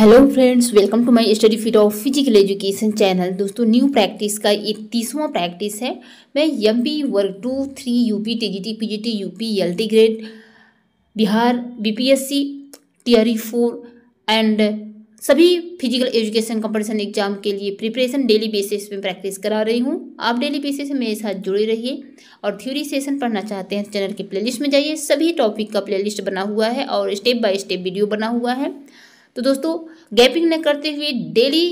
hello friends welcome to my study feet of physical education channel दोस्तों new practice का एक तीसवा practice है मैं एम पी वर्ग two three U P P T T G G T U P L T grade Bihar B P S R E four and सभी physical education competition exam के लिए preparation daily basis पे practice करा रही हूँ आप daily basis से मेरे साथ जुड़े रहिए और थ्योरी सेशन पढ़ना चाहते हैं चैनल के प्लेलिस्ट में जाइए सभी टॉपिक का प्लेलिस्ट बना हुआ है और स्टेप बाय स्टेप वीडियो बना हुआ है तो दोस्तों गैपिंग न करते हुए डेली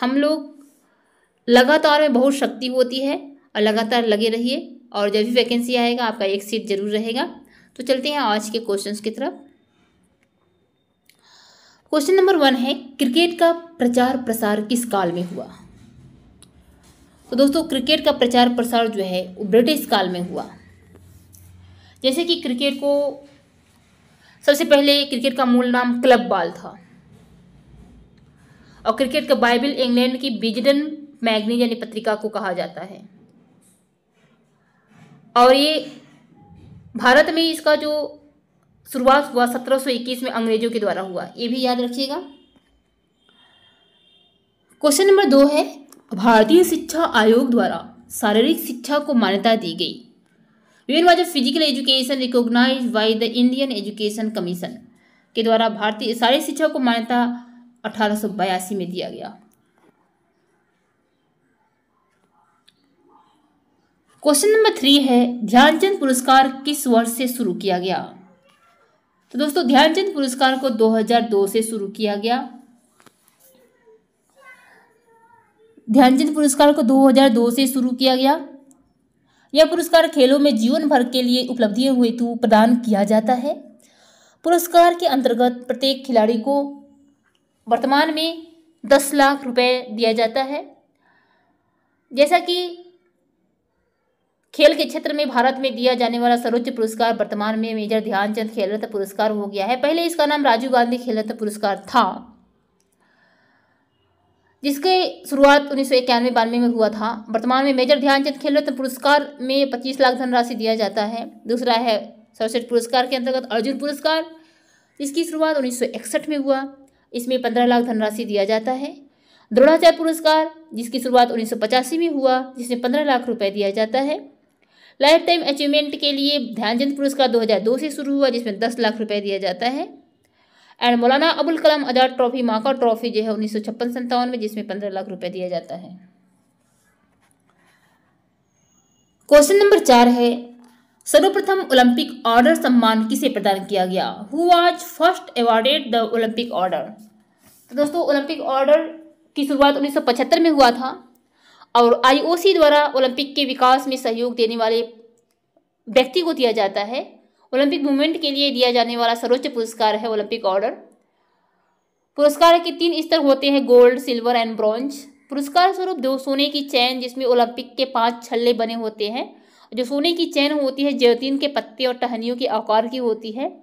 हम लोग लगातार में बहुत शक्ति होती है और लगातार लगे रहिए और जब भी वैकेंसी आएगा आपका एक सीट जरूर रहेगा तो चलते हैं आज के क्वेश्चंस की तरफ क्वेश्चन नंबर वन है क्रिकेट का प्रचार प्रसार किस काल में हुआ तो दोस्तों क्रिकेट का प्रचार प्रसार जो है वो ब्रिटिश काल में हुआ जैसे कि क्रिकेट को सबसे पहले क्रिकेट का मूल नाम क्लब बाल था और क्रिकेट का बाइबिल इंग्लैंड की बिजडन मैगनी यानी पत्रिका को कहा जाता है और ये भारत में इसका जो शुरुआत हुआ 1721 में अंग्रेजों के द्वारा हुआ ये भी याद रखिएगा क्वेश्चन नंबर दो है भारतीय शिक्षा आयोग द्वारा शारीरिक शिक्षा को मान्यता दी गई विभिन्न was physical education recognised by the Indian education commission के द्वारा भारतीय शारीरिक शिक्षा को मान्यता अठारह में दिया गया क्वेश्चन नंबर थ्री है ध्यानचंद पुरस्कार किस वर्ष से शुरू किया गया तो दोस्तों ध्यानचंद पुरस्कार को 2002 से शुरू किया गया ध्यानचंद पुरस्कार को 2002 से शुरू किया गया यह पुरस्कार खेलों में जीवन भर के लिए उपलब्धियों हेतु प्रदान किया जाता है पुरस्कार के अंतर्गत प्रत्येक खिलाड़ी को वर्तमान में दस लाख रुपए दिया जाता है जैसा कि खेल के क्षेत्र में भारत में दिया जाने वाला सर्वोच्च पुरस्कार वर्तमान में मेजर ध्यानचंद खेल रत्न पुरस्कार हो गया है पहले इसका नाम राजीव गांधी खेल रत्न पुरस्कार था जिसके शुरुआत उन्नीस सौ इक्यानवे बानवे में हुआ था वर्तमान में मेजर ध्यानचंद खेल रत्न पुरस्कार में पच्चीस लाख धनराशि दिया जाता है दूसरा है सर्वश्रेष्ठ पुरस्कार के अंतर्गत अर्जुन पुरस्कार जिसकी शुरुआत उन्नीस में हुआ इसमें पंद्रह लाख धनराशि दिया जाता है द्रोणाचार्य पुरस्कार जिसकी शुरुआत उन्नीस में हुआ जिसमें पंद्रह लाख रुपए दिया जाता है लाइफ टाइम अचीवमेंट के लिए ध्यानचंद पुरस्कार 2002 से शुरू हुआ जिसमें 10 लाख रुपए दिया जाता है and Maulana Abul Kalam Azad trophy MAKA trophy जो है उन्नीस सौ छप्पन संतावन में जिसमें पंद्रह लाख रुपए दिया जाता है क्वेश्चन नंबर चार है सर्वप्रथम ओलंपिक ऑर्डर सम्मान किसे प्रदान किया गया who was first awarded the Olympic order तो दोस्तों ओलंपिक ऑर्डर की शुरुआत 1975 में हुआ था और आईओसी द्वारा ओलंपिक के विकास में सहयोग देने वाले व्यक्ति को दिया जाता है ओलंपिक मूवमेंट के लिए दिया जाने वाला सर्वोच्च पुरस्कार है ओलंपिक ऑर्डर पुरस्कार के तीन स्तर होते हैं गोल्ड सिल्वर एंड ब्रॉन्ज पुरस्कार स्वरूप दो सोने की चैन जिसमें ओलंपिक के पांच छल्ले बने होते हैं जो सोने की चैन होती है जैतून के पत्ते और टहनियों के आकार की होती है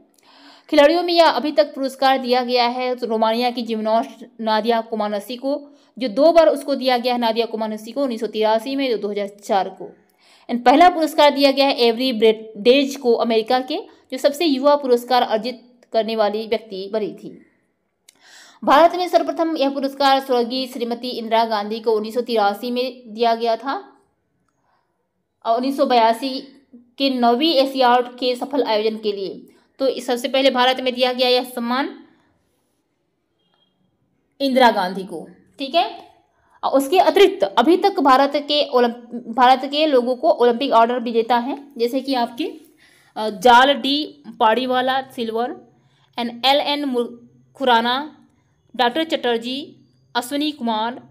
खिलाड़ियों में यह अभी तक पुरस्कार दिया गया है तो रोमानिया की जिम्नॉश नादिया कुमानसी को जो दो बार उसको दिया गया है नादिया कुमानसी को उन्नीस में दो हज़ार को एंड पहला पुरस्कार दिया गया है एवरी ब्रेडेज को अमेरिका के जो सबसे युवा पुरस्कार अर्जित करने वाली व्यक्ति बनी थी भारत में सर्वप्रथम यह पुरस्कार स्वर्गीय श्रीमती इंदिरा गांधी को उन्नीस में दिया गया था और उन्नीस के नौवीं एशियाड के सफल आयोजन के लिए तो सबसे पहले भारत में दिया गया यह सम्मान इंदिरा गांधी को ठीक है उसके अतिरिक्त अभी तक भारत के भारत के लोगों को ओलंपिक ऑर्डर भी देता है जैसे कि आपके Jal D Pardiwala silver and L N Khurana doctor Chatterjee Ashwini Kumar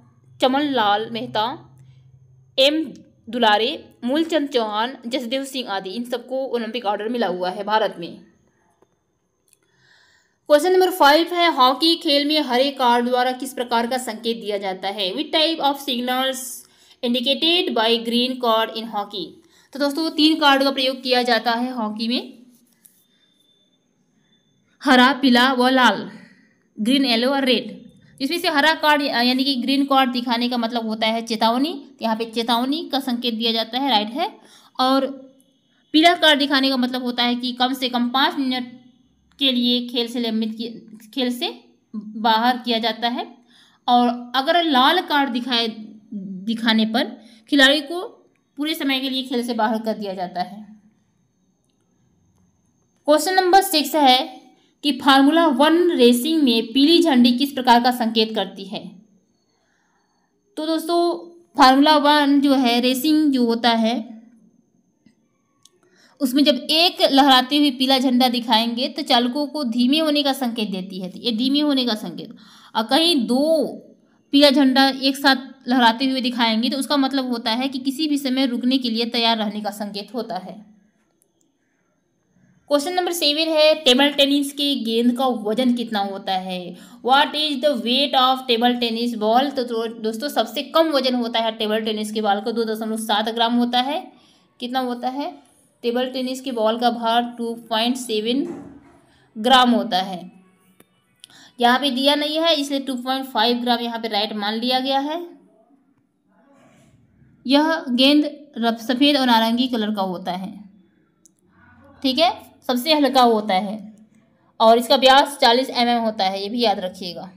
Chaman Lal Mehta M Dulare Moolchand Chauhan Jasdev Singh आदि इन सबको ओलंपिक ऑर्डर मिला हुआ है भारत में क्वेश्चन नंबर फाइव है हॉकी खेल में हरे कार्ड द्वारा किस प्रकार का संकेत दिया जाता है with type of signals indicated by green card in hockey तो दोस्तों तीन कार्ड का प्रयोग किया जाता है हॉकी में हरा पीला व लाल ग्रीन येलो और रेड इसमें से हरा कार्ड यानी कि ग्रीन कार्ड दिखाने का मतलब होता है चेतावनी यहाँ पे चेतावनी का संकेत दिया जाता है राइट है और पीला कार्ड दिखाने का मतलब होता है कि कम से कम पाँच मिनट के लिए खेल से लंबित खेल से बाहर किया जाता है और अगर लाल कार्ड दिखाए दिखाने पर खिलाड़ी को पूरे समय के लिए खेल से बाहर कर दिया जाता है क्वेश्चन नंबर सिक्स है कि फार्मूला वन रेसिंग में पीली झंडी किस प्रकार का संकेत करती है तो दोस्तों फार्मूला वन जो है रेसिंग जो होता है उसमें जब एक लहराती हुई पीला झंडा दिखाएंगे तो चालकों को धीमे होने का संकेत देती है ये धीमे होने का संकेत और कहीं दो पीला झंडा एक साथ लहराते हुए दिखाएंगे तो उसका मतलब होता है कि किसी भी समय रुकने के लिए तैयार रहने का संकेत होता है क्वेश्चन नंबर सेवन है टेबल टेनिस के गेंद का वजन कितना होता है what is the weight of table tennis ball तो दोस्तों सबसे कम वजन होता है टेबल टेनिस के बॉल का दो दशमलव सात ग्राम होता है कितना होता है टेबल टेनिस के बॉल का भार टू पॉइंट सेवन ग्राम होता है यहाँ पे दिया नहीं है इसलिए टू पॉइंट फाइव ग्राम यहाँ पे राइट मान लिया गया है यह गेंद सफ़ेद और नारंगी कलर का होता है ठीक है सबसे हल्का होता है और इसका ब्यास चालीस एम mm होता है ये भी याद रखिएगा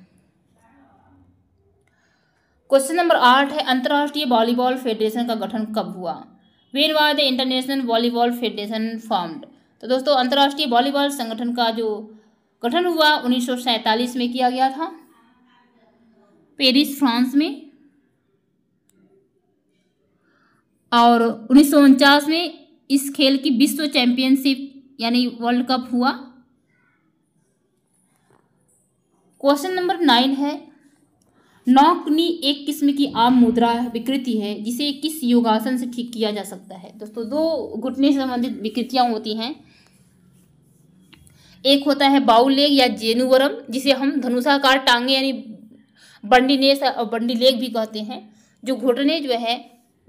क्वेश्चन नंबर आठ है अंतर्राष्ट्रीय वॉलीबॉल फेडरेशन का गठन कब हुआ when was the international volleyball federation formed तो दोस्तों अंतर्राष्ट्रीय वॉलीबॉल संगठन का जो गठन हुआ उन्नीस में किया गया था पेरिस फ्रांस में और उन्नीस में इस खेल की विश्व चैंपियनशिप यानी वर्ल्ड कप हुआ क्वेश्चन नंबर नाइन है नौकनी एक किस्म की आम मुद्रा विकृति है जिसे किस योगासन से ठीक किया जा सकता है दोस्तों दो घुटने से संबंधित विकृतियाँ होती हैं एक होता है बाउल लेग या जेनुवरम जिसे हम धनुषाकार टांगे यानी बंडी और बंडी लेग भी कहते हैं जो घुटने जो है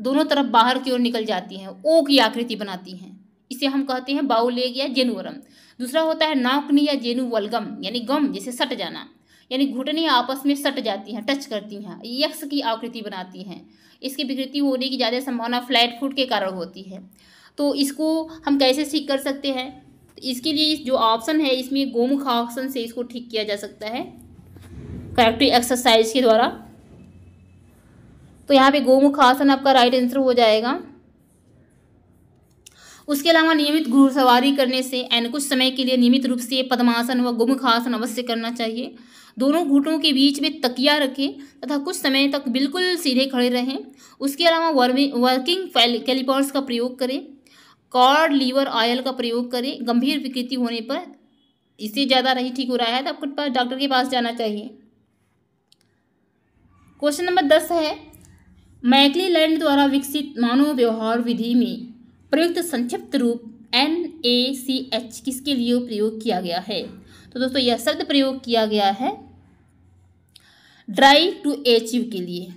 दोनों तरफ बाहर की ओर निकल जाती हैं ओ की आकृति बनाती हैं इसे हम कहते हैं बाउलेग या जेनुवरम दूसरा होता है नाकनी या जेनुवलगम यानी गम जैसे सट जाना यानी घुटने आपस में सट जाती हैं टच करती हैं यक्ष की आकृति बनाती हैं इसकी विकृति होने की ज़्यादा संभावना फ्लैट फूट के कारण होती है तो इसको हम कैसे ठीक कर सकते हैं तो इसके लिए जो ऑप्शन है इसमें गोमुख ऑप्शन से इसको ठीक किया जा सकता है करेक्टिव एक्सरसाइज के द्वारा तो यहाँ पे गोमुख आसन आपका राइट आंसर हो जाएगा उसके अलावा नियमित घुड़सवारी करने से एंड कुछ समय के लिए नियमित रूप से पद्मासन व गोमुखासन अवश्य करना चाहिए दोनों घुटनों के बीच में तकिया रखें तथा कुछ समय तक बिल्कुल सीधे खड़े रहें उसके अलावा वर्किंग कैलिपर्स का प्रयोग करें कॉर्ड लीवर ऑयल का प्रयोग करें गंभीर विकृति होने पर इससे ज़्यादा नहीं ठीक हो रहा है तो आपको डॉक्टर के पास जाना चाहिए क्वेश्चन नंबर दस है मैकली लैंड द्वारा विकसित मानव व्यवहार विधि में प्रयुक्त संक्षिप्त रूप एन ए सी एच किसके लिए प्रयोग किया गया है तो दोस्तों यह शब्द प्रयोग किया गया है ड्राई टू एचिव के लिए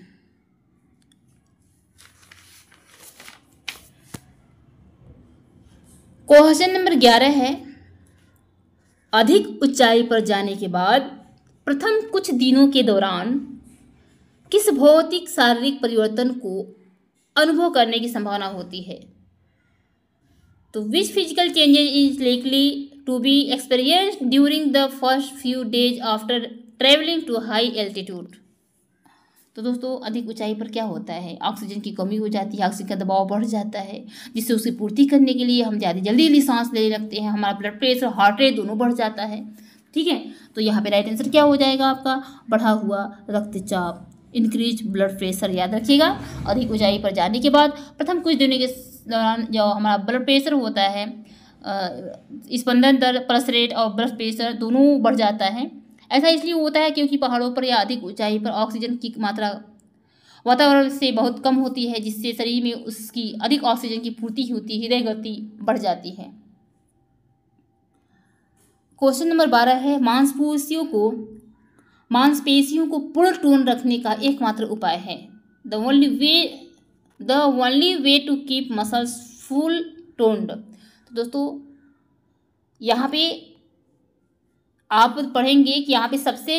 क्वेश्चन नंबर ग्यारह है अधिक ऊंचाई पर जाने के बाद प्रथम कुछ दिनों के दौरान किस भौतिक शारीरिक परिवर्तन को अनुभव करने की संभावना होती है तो which physical changes is likely to be experience during the first few days after travelling to high altitude तो दोस्तों अधिक ऊंचाई पर क्या होता है ऑक्सीजन की कमी हो जाती है ऑक्सीजन का दबाव बढ़ जाता है जिससे उसकी पूर्ति करने के लिए हम ज़्यादा जल्दी जल्दी सांस लेने लगते हैं हमारा ब्लड प्रेशर हार्ट रेट दोनों बढ़ जाता है ठीक है तो यहाँ पे राइट आंसर क्या हो जाएगा आपका बढ़ा हुआ रक्तचाप इंक्रीज ब्लड प्रेशर याद रखिएगा अधिक ऊंचाई पर जाने के बाद प्रथम कुछ दिनों के दौरान जो हमारा ब्लड प्रेशर होता है स्पंदन दर पल्स रेट और ब्लड प्रेशर दोनों बढ़ जाता है ऐसा इसलिए होता है क्योंकि पहाड़ों पर या अधिक ऊंचाई पर ऑक्सीजन की मात्रा वातावरण से बहुत कम होती है जिससे शरीर में उसकी अधिक ऑक्सीजन की पूर्ति होती हृदय गति बढ़ जाती है क्वेश्चन नंबर बारह है मांसपेशियों को मांसपेशियों को पूर्ण टोन रखने का एकमात्र उपाय है the only way the only way to keep muscles full toned तो दोस्तों यहाँ पे आप पढ़ेंगे कि यहाँ पे सबसे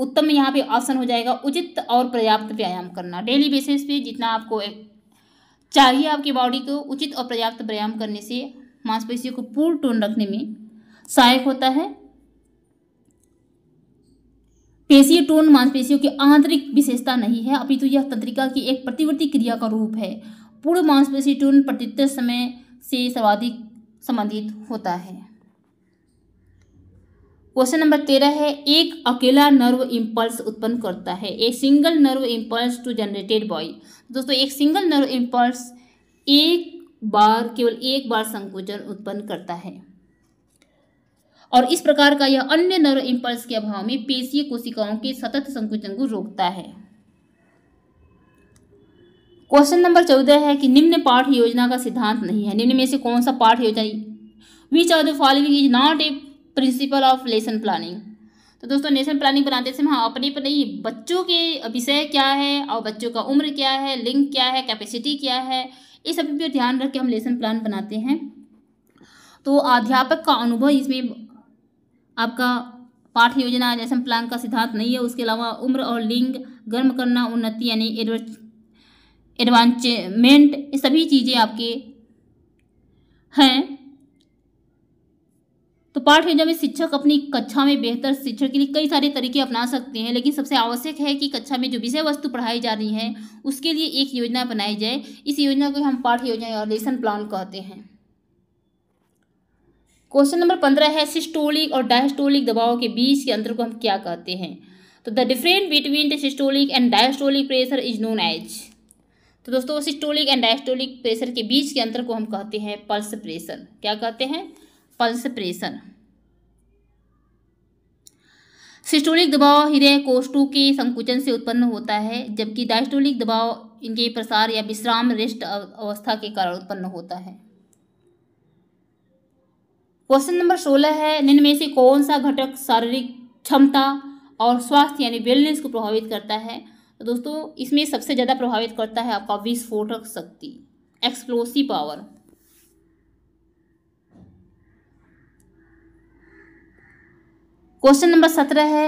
उत्तम यहाँ पे ऑप्शन हो जाएगा उचित और पर्याप्त व्यायाम करना डेली बेसिस पे जितना आपको चाहिए आपकी बॉडी को उचित और पर्याप्त व्यायाम करने से मांसपेशियों को पूर्ण टोन रखने में सहायक होता है पेशीय टोन मांसपेशियों की आंतरिक विशेषता नहीं है अपितु तो यह तंत्रिका की एक प्रतिवर्ती क्रिया का रूप है पूर्ण मांसपेशी टोन प्रत्युत्तर समय से सर्वाधिक संबंधित होता है क्वेश्चन नंबर तेरह है एक अकेला नर्व इम्पल्स उत्पन्न करता है a single nerve impulse to generated by दोस्तों एक सिंगल नर्व इम्पल्स एक बार केवल एक बार संकोचन उत्पन्न करता है और इस प्रकार का यह अन्य नर्व इम्पल्स के अभाव में पेशीय कोशिकाओं के सतत संकुचन को रोकता है क्वेश्चन नंबर चौदह है कि निम्न पाठ योजना का सिद्धांत नहीं है निम्न में से कौन सा पाठ योजना which are the following is not a principle of lesson planning तो दोस्तों नेशन प्लानिंग बनाते समय हम अपने पर नहीं बच्चों के विषय क्या है और बच्चों का उम्र क्या है लिंग क्या है कैपेसिटी क्या है इस सब पर ध्यान रख के हम लेसन प्लान बनाते हैं तो अध्यापक का अनुभव इसमें आपका पाठ योजना लेसन प्लान का सिद्धांत नहीं है उसके अलावा उम्र और लिंग गर्म करना उन्नति यानी ये सभी चीज़ें आपके हैं तो पाठ योजना में शिक्षक अपनी कक्षा में बेहतर शिक्षण के लिए कई सारे तरीके अपना सकते हैं लेकिन सबसे आवश्यक है कि कक्षा में जो विषय वस्तु पढ़ाई जा रही है उसके लिए एक योजना बनाई जाए इस योजना को हम पाठ योजना या लेसन प्लान कहते हैं क्वेश्चन नंबर पंद्रह है सिस्टोलिक और डायस्टोलिक दबाव के बीच के अंतर को हम क्या कहते हैं तो the different between the systolic and diastolic pressure is known as तो दोस्तों सिस्टोलिक एंड डायस्टोलिक प्रेशर के बीच के अंतर को हम कहते हैं पल्स प्रेशर क्या कहते हैं पल्स प्रेशर सिस्टोलिक दबाव हृदय कोष्ठों के संकुचन से उत्पन्न होता है जबकि डायस्टोलिक दबाव इनके प्रसार या विश्राम रिष्ट अवस्था के कारण उत्पन्न होता है क्वेश्चन नंबर सोलह है निम्न में से कौन सा घटक शारीरिक क्षमता और स्वास्थ्य यानी वेलनेस को प्रभावित करता है तो दोस्तों इसमें सबसे ज़्यादा प्रभावित करता है आपका विस्फोटक शक्ति एक्सप्लोसिव पावर क्वेश्चन नंबर सत्रह है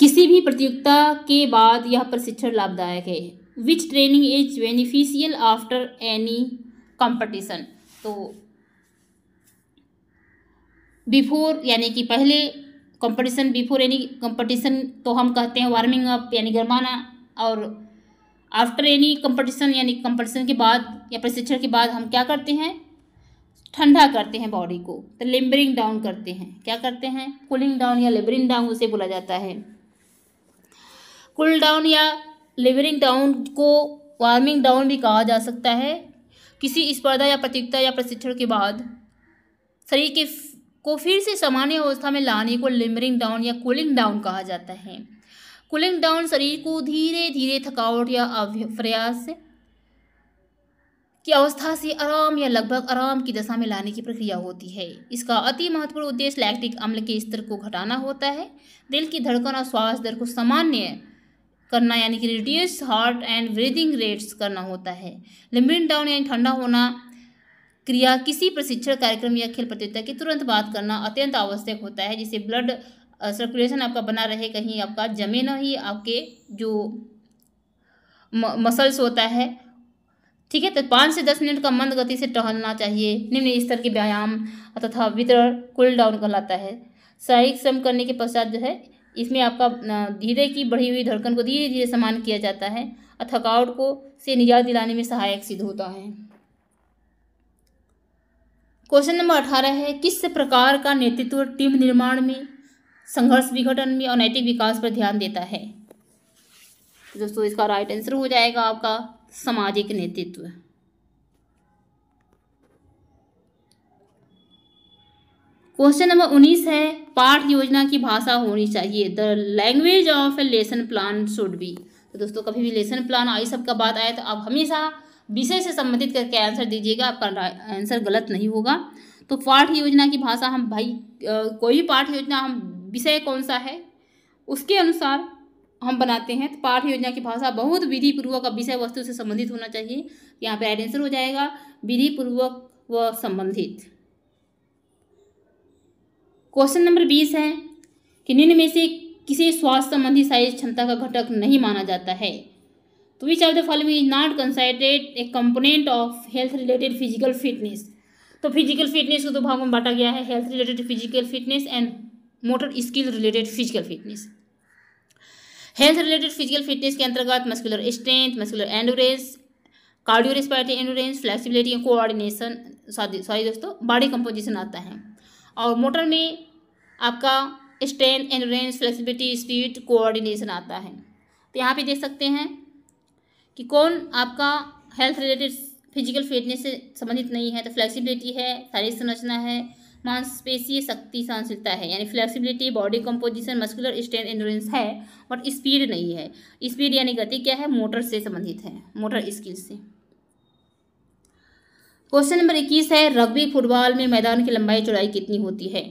किसी भी प्रतियोगिता के बाद यह प्रशिक्षण लाभदायक है which training is beneficial after any competition तो बिफोर यानी कि पहले कंपटीशन बिफोर एनी कंपटीशन तो हम कहते हैं वार्मिंग अप यानी गर्माना और आफ्टर एनी कंपटीशन यानी कंपटीशन के बाद या प्रशिक्षण के बाद हम क्या करते हैं ठंडा करते हैं बॉडी को तो लिम्बरिंग डाउन करते हैं क्या करते हैं कूलिंग डाउन या लिबरिंग डाउन उसे बोला जाता है कूल डाउन या लिबरिंग डाउन को वार्मिंग डाउन भी कहा जा सकता है किसी स्पर्धा या प्रतियोगिता या प्रशिक्षण के बाद शरीर के को फिर से सामान्य अवस्था में लाने को लिमरिंग डाउन या कूलिंग डाउन कहा जाता है कूलिंग डाउन शरीर को धीरे धीरे थकावट या अभ्य प्रयास की अवस्था से आराम या लगभग आराम की दशा में लाने की प्रक्रिया होती है इसका अति महत्वपूर्ण उद्देश्य लैक्टिक अम्ल के स्तर को घटाना होता है दिल की धड़कन और श्वास दर को सामान्य करना यानी कि reduce heart and breathing rates करना होता है लिमिट डाउन यानी ठंडा होना क्रिया किसी प्रशिक्षण कार्यक्रम या खेल प्रतियोगिता की तुरंत बात करना अत्यंत आवश्यक होता है जिससे ब्लड सर्कुलेशन आपका बना रहे कहीं आपका जमे ना ही आपके जो मसल्स होता है ठीक है तो पाँच से दस मिनट का मंद गति से टहलना चाहिए निम्न स्तर के व्यायाम तथा वितरण कूल डाउन कहलाता है शारीरिक श्रम करने के पश्चात जो है इसमें आपका धीरे की बढ़ी हुई धड़कन को धीरे धीरे समान किया जाता है और थकावट को से निजात दिलाने में सहायक सिद्ध होता है क्वेश्चन नंबर अठारह है किस प्रकार का नेतृत्व टीम निर्माण में संघर्ष विघटन में और नैतिक विकास पर ध्यान देता है दोस्तों इसका राइट आंसर हो जाएगा आपका सामाजिक नेतृत्व क्वेश्चन नंबर उन्नीस है पाठ योजना की भाषा होनी चाहिए the language of a lesson plan should be तो दोस्तों कभी भी लेसन प्लान आई सब का बात आए तो आप हमेशा विषय से संबंधित करके आंसर दीजिएगा आपका आंसर गलत नहीं होगा तो पाठ योजना की भाषा हम भाई कोई भी पाठ योजना हम विषय कौन सा है उसके अनुसार हम बनाते हैं तो पाठ योजना की भाषा बहुत विधि पूर्वक और विषय वस्तु से संबंधित होना चाहिए यहाँ पे राइट आंसर हो जाएगा विधि पूर्वक व संबंधित क्वेश्चन नंबर बीस है कि निम्न में से किसी स्वास्थ्य संबंधी शारीरिक क्षमता का घटक नहीं माना जाता है तो which of the following is not considered a component of health related physical fitness तो फिजिकल फिटनेस को दो भागों में बांटा गया है health related physical fitness and motor skill related physical fitness health related physical fitness के अंतर्गत muscular strength muscular endurance cardio endurance flexibility coordination sorry दोस्तों बॉडी कंपोजिशन आता है और मोटर में आपका strength endurance flexibility speed coordination आता है तो यहाँ पे देख सकते हैं कि कौन आपका हेल्थ रिलेटेड फिजिकल फिटनेस से संबंधित नहीं है तो फ्लेक्सिबिलिटी है शारीरिक संरचना है मांसपेशीय शक्ति सहनशीलता है यानी flexibility body composition muscular strength endurance है और स्पीड नहीं है स्पीड यानी गति क्या है मोटर से संबंधित है मोटर स्किल से क्वेश्चन नंबर इक्कीस है रग्बी फुटबॉल में मैदान की लंबाई चौड़ाई कितनी होती है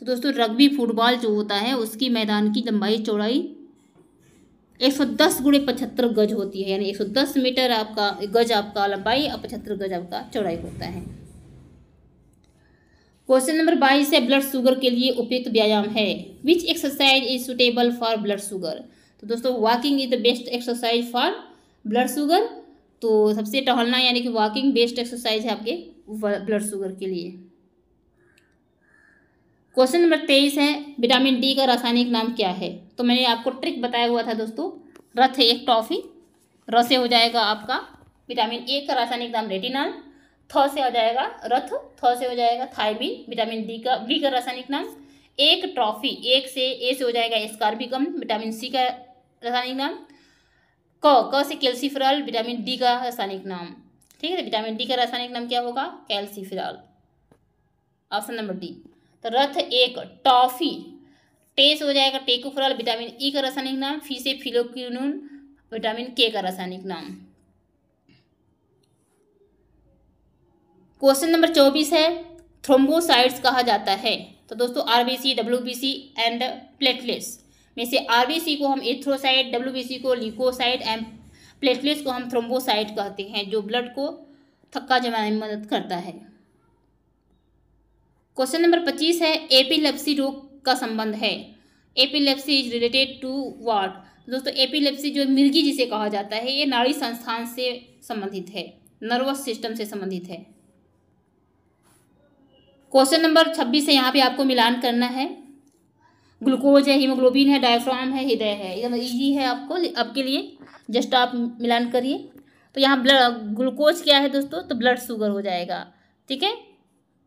तो दोस्तों रग्बी फुटबॉल जो होता है उसकी मैदान की लंबाई चौड़ाई एक सौ दस गुड़े पचहत्तर गज होती है यानी एक सौ दस मीटर आपका गज आपका लंबाई और पचहत्तर गज आपका चौड़ाई होता है क्वेश्चन नंबर बाईस है ब्लड शुगर के लिए उपयुक्त व्यायाम है which exercise is suitable for blood sugar तो दोस्तों walking is the best exercise for blood sugar तो सबसे टहलना यानी कि वॉकिंग बेस्ट एक्सरसाइज है आपके ब्लड शुगर के लिए क्वेश्चन नंबर तेईस है विटामिन डी का रासायनिक नाम क्या है तो मैंने आपको ट्रिक बताया हुआ था दोस्तों रथ एक टॉफी रसे हो जाएगा आपका विटामिन ए का रासायनिक नाम रेटिनॉल थ से हो जाएगा रथ थ से हो जाएगा थायमिन विटामिन डी का बी का रासायनिक नाम एक ट्रॉफी एक से ए से हो जाएगा स्कार्बिकम विटामिन सी का रासायनिक नाम क क से कैल्सीफिरल विटामिन डी का रासायनिक नाम ठीक है विटामिन तो डी का रासायनिक नाम क्या होगा कैल्सीफिरल ऑप्शन नंबर डी तो रथ एक टॉफी टे से हो जाएगा टेकोफिरल विटामिन ई का रासायनिक नाम फी से फिलोक्यून विटामिन के का रासायनिक नाम क्वेश्चन नंबर चौबीस है थ्रोम्बोसाइड्स कहा जाता है तो दोस्तों आरबीसी डब्ल्यूबीसी एंड प्लेटलेट्स में से आरबीसी को हम बी डब्ल्यूबीसी को लिकोसाइड एंड प्लेटलेट्स को हम थ्रोम्बोसाइड कहते हैं जो ब्लड को थक्का जमाने में मदद करता है क्वेश्चन नंबर पच्चीस है एपिलेप्सी रोग का संबंध है epilepsy is related to what दोस्तों एपिलेप्सी जो मिर्गी जिसे कहा जाता है ये नाड़ी संस्थान से संबंधित है नर्वस सिस्टम से संबंधित है क्वेश्चन नंबर छब्बीस है यहाँ पे आपको मिलान करना है ग्लूकोज है हीमोग्लोबिन है डायफ्राम है हृदय है एकदम ईजी है आपको आपके लिए जस्ट आप मिलान करिए तो यहाँ ब्लड ग्लूकोज क्या है दोस्तों तो ब्लड शुगर हो जाएगा ठीक है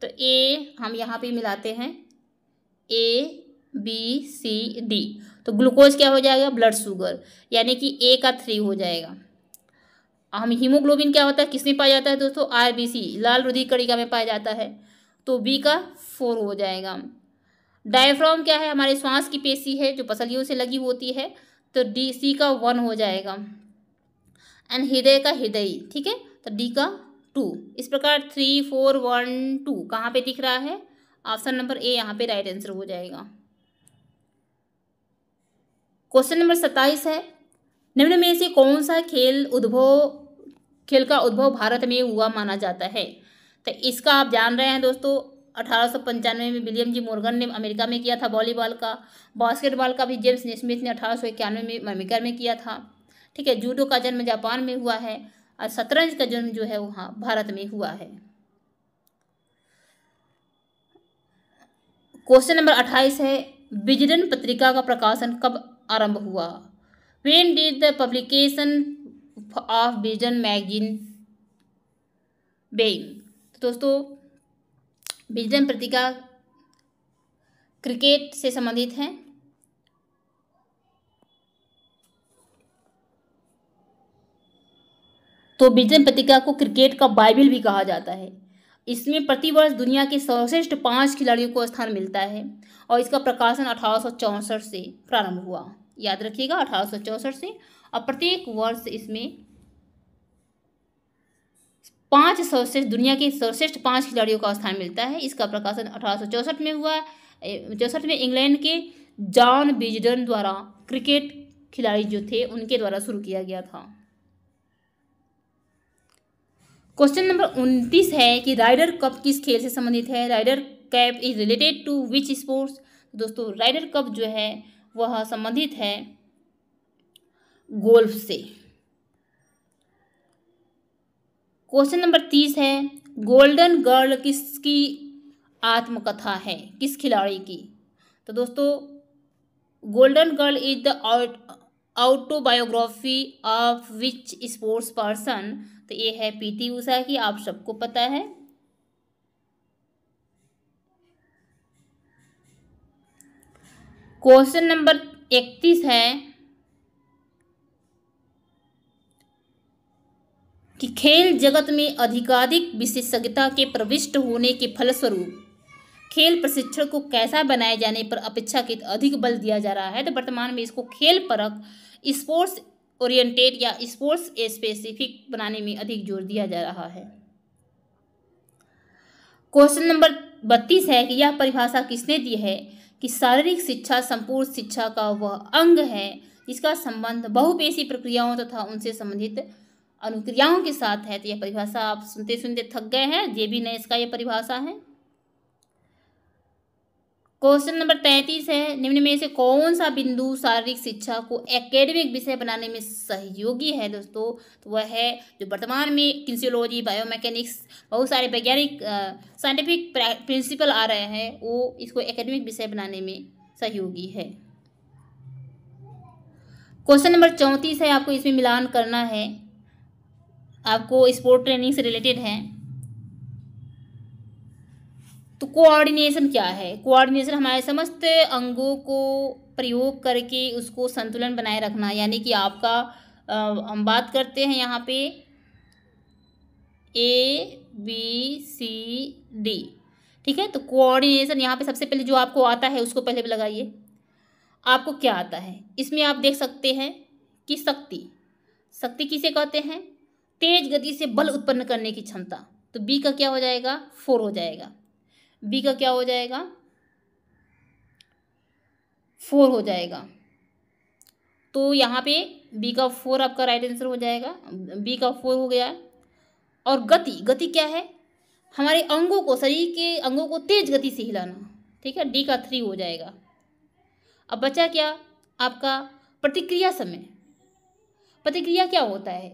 तो ए हम यहाँ पे मिलाते हैं ए बी सी डी तो ग्लूकोज क्या हो जाएगा ब्लड शुगर यानी कि ए का थ्री हो जाएगा हम हीमोग्लोबिन क्या होता है किसमें पाया जाता है दोस्तों आर बी सी लाल रुधिर कणिका में पाया जाता है तो बी का फोर हो जाएगा डायफ्राम क्या है हमारे श्वास की पेशी है जो पसलियों से लगी होती है तो डी सी का वन हो जाएगा एंड हृदय का हृदय ठीक है तो डी का टू इस प्रकार थ्री फोर वन टू कहाँ पे दिख रहा है ऑप्शन नंबर ए यहाँ पे राइट आंसर हो जाएगा क्वेश्चन नंबर सत्ताईस है निम्न में से कौन सा खेल उद्भव खेल का उद्भव भारत में हुआ माना जाता है तो इसका आप जान रहे हैं दोस्तों अठारह में विलियम जी मोर्गन ने अमेरिका में किया था वॉलीबॉल का बास्केटबॉल का भी जेम्स स्मिथ ने अठारह में अमेरिका में किया था ठीक है जूडो का जन्म जापान में हुआ है और शतरंज का जन्म जो है वहाँ भारत में हुआ है क्वेश्चन नंबर अट्ठाईस है विजडन पत्रिका का प्रकाशन कब आरंभ हुआ when does the publication of vision magazine being दोस्तों बिजन प्रतिका क्रिकेट से संबंधित हैं तो बिजन प्रतिका को क्रिकेट का बाइबिल भी कहा जाता है इसमें प्रतिवर्ष दुनिया के सर्वश्रेष्ठ पांच खिलाड़ियों को स्थान मिलता है और इसका प्रकाशन अठारह से प्रारंभ हुआ याद रखिएगा अठारह से और प्रत्येक वर्ष इसमें पांच सर्वश्रेष्ठ दुनिया के सर्वश्रेष्ठ पांच खिलाड़ियों का स्थान मिलता है इसका प्रकाशन अठारह में हुआ चौसठ में इंग्लैंड के जॉन बिजडन द्वारा क्रिकेट खिलाड़ी जो थे उनके द्वारा शुरू किया गया था क्वेश्चन नंबर उनतीस है कि राइडर कप किस खेल से संबंधित है Ryder Cup is related to which sports दोस्तों राइडर कप जो है वह संबंधित है गोल्फ से क्वेश्चन नंबर तीस है गोल्डन गर्ल किसकी आत्मकथा है किस खिलाड़ी की तो दोस्तों golden girl is the autobiography of which sports person तो ये है पीटी ऊषा की आप सबको पता है क्वेश्चन नंबर इकतीस है कि खेल जगत में अधिकाधिक विशेषज्ञता के प्रविष्ट होने के फलस्वरूप खेल प्रशिक्षण को कैसा बनाए जाने पर अपेक्षाकृत अधिक बल दिया जा रहा है तो वर्तमान में इसको खेल परक स्पोर्ट्स ओरिएंटेड या स्पोर्ट्स स्पेसिफिक बनाने में अधिक जोर दिया जा रहा है क्वेश्चन नंबर बत्तीस है कि यह परिभाषा किसने दी है कि शारीरिक शिक्षा संपूर्ण शिक्षा का वह अंग है जिसका संबंध बहुपेशी प्रक्रियाओं तथा तो उनसे संबंधित अनुक्रियाओं के साथ है तो यह परिभाषा आप सुनते सुनते थक गए हैं जे भी नहीं इसका यह परिभाषा है क्वेश्चन नंबर तैंतीस है निम्न में से कौन सा बिंदु शारीरिक शिक्षा को एकेडमिक विषय बनाने में सहयोगी है दोस्तों तो वह है जो वर्तमान में किन्सियोलॉजी बायोमैकेनिक्स बहुत सारे वैज्ञानिक साइंटिफिक प्रिंसिपल आ रहे हैं वो इसको एकेडमिक विषय बनाने में सहयोगी है क्वेश्चन नंबर चौंतीस है आपको इसमें मिलान करना है आपको स्पोर्ट ट्रेनिंग से रिलेटेड है तो कोऑर्डिनेशन क्या है कोऑर्डिनेशन हमारे समस्त अंगों को प्रयोग करके उसको संतुलन बनाए रखना यानी कि आपका हम बात करते हैं यहाँ पे ए बी सी डी ठीक है तो कोऑर्डिनेशन यहाँ पे सबसे पहले जो आपको आता है उसको पहले लगाइए आपको क्या आता है इसमें आप देख सकते हैं कि शक्ति शक्ति किसे कहते हैं तेज गति से बल उत्पन्न करने की क्षमता तो बी का क्या हो जाएगा फोर हो जाएगा बी का क्या हो जाएगा फोर हो जाएगा तो यहाँ पे बी का फोर आपका राइट आंसर हो जाएगा बी का फोर हो गया और गति गति क्या है हमारे अंगों को शरीर के अंगों को तेज गति से हिलाना ठीक है डी का थ्री हो जाएगा अब बचा क्या आपका प्रतिक्रिया समय प्रतिक्रिया क्या होता है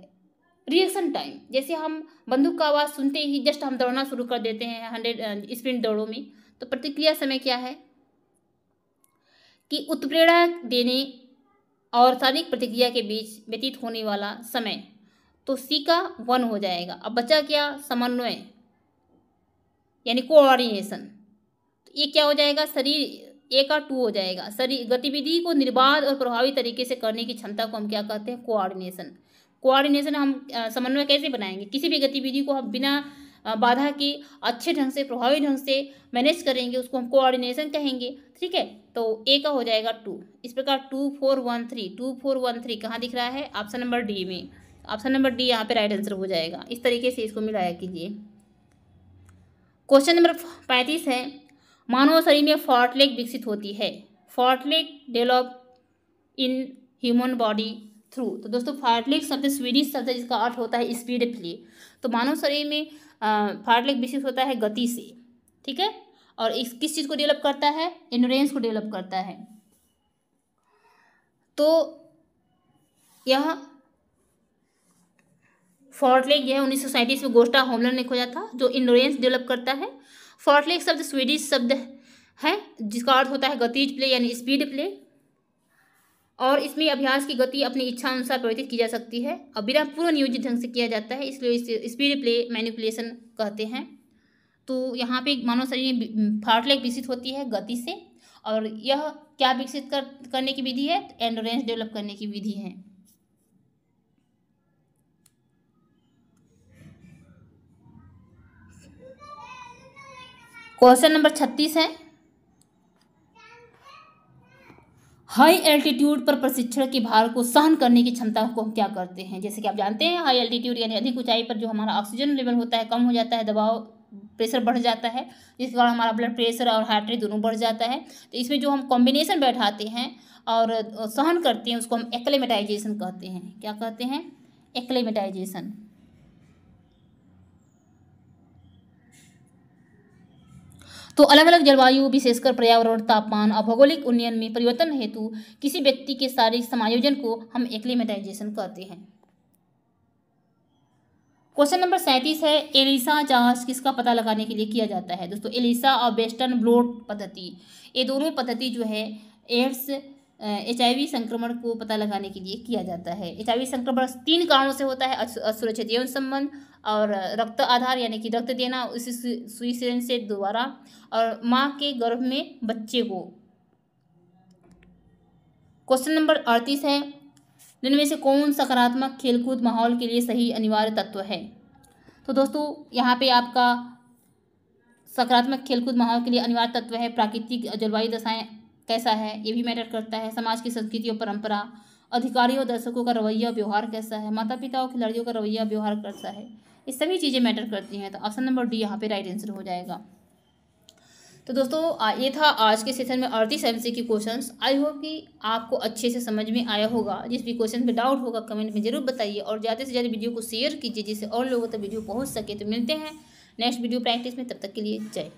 रिएक्शन टाइम जैसे हम बंदूक का आवाज़ सुनते ही जस्ट हम दौड़ना शुरू कर देते हैं हंड्रेड स्प्रिंट uh, दौड़ों में तो प्रतिक्रिया समय क्या है कि उत्प्रेरणा देने और शारीरिक प्रतिक्रिया के बीच व्यतीत होने वाला समय तो सी का वन हो जाएगा अब बचा क्या समन्वय यानी कोऑर्डिनेशन तो ये क्या हो जाएगा शरीर ए का टू हो जाएगा शरीर गतिविधि को निर्बाध और प्रभावी तरीके से करने की क्षमता को हम क्या कहते हैं कोऑर्डिनेशन कोऑर्डिनेशन हम समन्वय कैसे बनाएंगे किसी भी गतिविधि को हम बिना बाधा के अच्छे ढंग से प्रभावी ढंग से मैनेज करेंगे उसको हम कोऑर्डिनेशन कहेंगे ठीक है तो ए का हो जाएगा टू इस प्रकार two four one three two four one three कहाँ दिख रहा है ऑप्शन नंबर डी में ऑप्शन नंबर डी यहाँ पे राइट आंसर हो जाएगा इस तरीके से इसको मिलाया कीजिए क्वेश्चन नंबर पैंतीस है मानव शरीर में फॉर्टलेग विकसित होती है फॉर्टलेग develop in human body through तो दोस्तों फाटलिक शब्द स्वीडिश शब्द जिसका अर्थ होता है स्पीड स्पीडफुली तो मानव शरीर में फाटलिक विशेष होता है गति से ठीक है और इस किस चीज़ को डेवलप करता है इंडोरेंस को डेवलप करता है तो यह फॉर्टलेक यह उन्नीस सौ सैंतीस में गोस्टा होमलर ने खोजा था जो इंडोरेंस डेवलप करता है फॉर्टलेक शब्द स्वीडिश शब्द है जिसका अर्थ होता है गतिज प्ले यानी स्पीड प्ले और इसमें अभ्यास की गति अपनी इच्छा अनुसार परिवर्तित की जा सकती है और बिना पूर्व नियोजित ढंग से किया जाता है इसलिए इसे स्पीड प्ले मैनिपुलेशन कहते हैं तो यहाँ पे मानव शरीर में फाटलेग विकसित होती है गति से और यह क्या विकसित कर करने की विधि है एंडोरेंस डेवलप करने की विधि है क्वेश्चन नंबर छत्तीस है हाई एल्टीट्यूड पर प्रशिक्षण के भार को सहन करने की क्षमता को हम क्या करते हैं जैसे कि आप जानते हैं हाई एल्टीट्यूड यानी अधिक ऊंचाई पर जो हमारा ऑक्सीजन लेवल होता है कम हो जाता है दबाव प्रेशर बढ़ जाता है जिसके कारण हमारा ब्लड प्रेशर और हार्ट रेट दोनों बढ़ जाता है तो इसमें जो हम कॉम्बिनेशन बैठाते हैं और सहन करते हैं उसको हम एक्लेमेटाइजेशन कहते हैं क्या कहते हैं एक्लेमेटाइजेशन तो अलग अलग जलवायु विशेषकर पर्यावरण तापमान और भौगोलिक उन्नयन में परिवर्तन हेतु किसी व्यक्ति के शारीरिक समायोजन को हम एक्लिमेटाइजेशन कहते हैं क्वेश्चन नंबर सैंतीस है एलिसा जांच किसका पता लगाने के लिए किया जाता है दोस्तों एलिसा और वेस्टर्न ब्लोट पद्धति ये दोनों पद्धति जो है एड्स एच संक्रमण को पता लगाने के लिए किया जाता है एच संक्रमण तीन कारणों से होता है असुरक्षित यौन संबंध और रक्त आधार यानी कि रक्त देना उसी सुइसैन से दोबारा और माँ के गर्भ में बच्चे को क्वेश्चन नंबर अड़तीस है जिनमें से कौन सकारात्मक खेलकूद माहौल के लिए सही अनिवार्य तत्व है तो दोस्तों यहाँ पे आपका सकारात्मक खेलकूद माहौल के लिए अनिवार्य तत्व है प्राकृतिक जलवायु दशाएं कैसा है ये भी मैटर करता है समाज की संस्कृति और परंपरा अधिकारियों और दर्शकों का रवैया व्यवहार कैसा है माता पिता और खिलाड़ियों का रवैया व्यवहार कैसा है ये सभी चीज़ें मैटर करती हैं तो ऑप्शन नंबर डी यहाँ पे राइट आंसर हो जाएगा तो दोस्तों ये था आज के सेशन में अड़तीस एम सी की क्वेश्चन आई होप कि आपको अच्छे से समझ में आया होगा जिस भी क्वेश्चन पे डाउट होगा कमेंट में जरूर बताइए और ज़्यादा से ज़्यादा वीडियो को शेयर कीजिए जिससे और लोगों तक वीडियो पहुँच सके तो मिलते हैं नेक्स्ट वीडियो प्रैक्टिस में तब तक के लिए जय